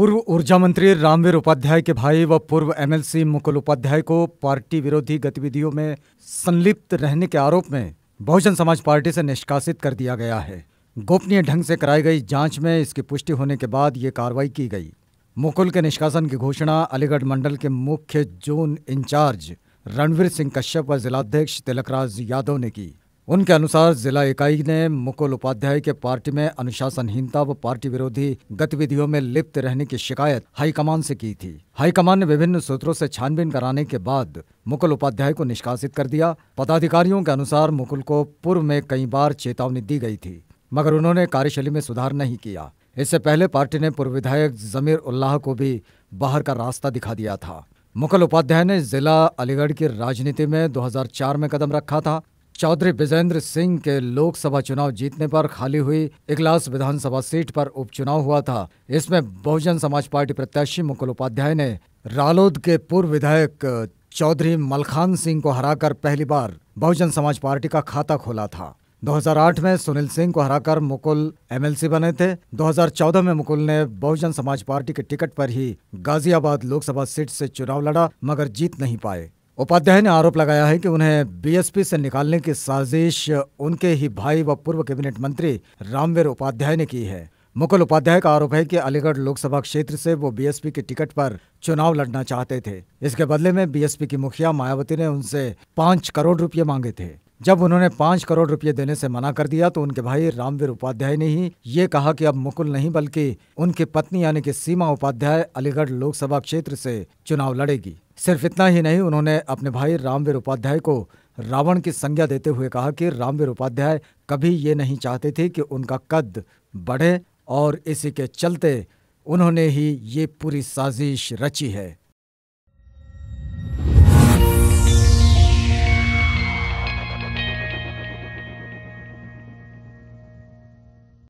पूर्व ऊर्जा मंत्री रामवीर उपाध्याय के भाई व पूर्व एमएलसी मुकुल उपाध्याय को पार्टी विरोधी गतिविधियों में संलिप्त रहने के आरोप में बहुजन समाज पार्टी से निष्कासित कर दिया गया है गोपनीय ढंग से कराई गई जांच में इसकी पुष्टि होने के बाद ये कार्रवाई की गई मुकुल के निष्कासन की घोषणा अलीगढ़ मंडल के मुख्य जोन इंचार्ज रणवीर सिंह कश्यप व जिलाध्यक्ष तिलकराज यादव ने की उनके अनुसार जिला इकाई ने मुकुल उपाध्याय के पार्टी में अनुशासनहीनता व पार्टी विरोधी गतिविधियों में लिप्त रहने की शिकायत हाईकमान से की थी हाईकमान ने विभिन्न सूत्रों से छानबीन कराने के बाद मुकुल उपाध्याय को निष्कासित कर दिया पदाधिकारियों के अनुसार मुकुल को पूर्व में कई बार चेतावनी दी गई थी मगर उन्होंने कार्यशैली में सुधार नहीं किया इससे पहले पार्टी ने पूर्व विधायक जमीर उल्लाह को भी बाहर का रास्ता दिखा दिया था मुकुल उपाध्याय ने जिला अलीगढ़ की राजनीति में 2004 में कदम रखा था चौधरी विजेंद्र सिंह के लोकसभा चुनाव जीतने पर खाली हुई इगलास विधानसभा सीट पर उपचुनाव हुआ था इसमें बहुजन समाज पार्टी प्रत्याशी मुकुल उपाध्याय ने रालोद के पूर्व विधायक चौधरी मलखान सिंह को हराकर पहली बार बहुजन समाज पार्टी का खाता खोला था 2008 में सुनील सिंह को हराकर मुकुल एमएलसी बने थे 2014 में मुकुल ने बहुजन समाज पार्टी के टिकट पर ही गाजियाबाद लोकसभा सीट से चुनाव लड़ा मगर जीत नहीं पाए उपाध्याय ने आरोप लगाया है कि उन्हें बीएसपी से निकालने की साजिश उनके ही भाई व पूर्व कैबिनेट मंत्री रामवीर उपाध्याय ने की है मुकुल उपाध्याय का आरोप है कि अलीगढ़ लोकसभा क्षेत्र से वो बीएसपी के टिकट पर चुनाव लड़ना चाहते थे इसके बदले में बीएसपी की मुखिया मायावती ने उनसे पाँच करोड़ रुपये मांगे थे जब उन्होंने पाँच करोड़ रुपये देने से मना कर दिया तो उनके भाई रामवीर उपाध्याय ने ही ये कहा कि अब मुकुल नहीं बल्कि उनकी पत्नी यानी कि सीमा उपाध्याय अलीगढ़ लोकसभा क्षेत्र से चुनाव लड़ेगी सिर्फ इतना ही नहीं उन्होंने अपने भाई रामवीर उपाध्याय को रावण की संज्ञा देते हुए कहा कि रामवीर उपाध्याय कभी ये नहीं चाहते थे कि उनका कद बढ़े और इसी के चलते उन्होंने ही ये पूरी साजिश रची है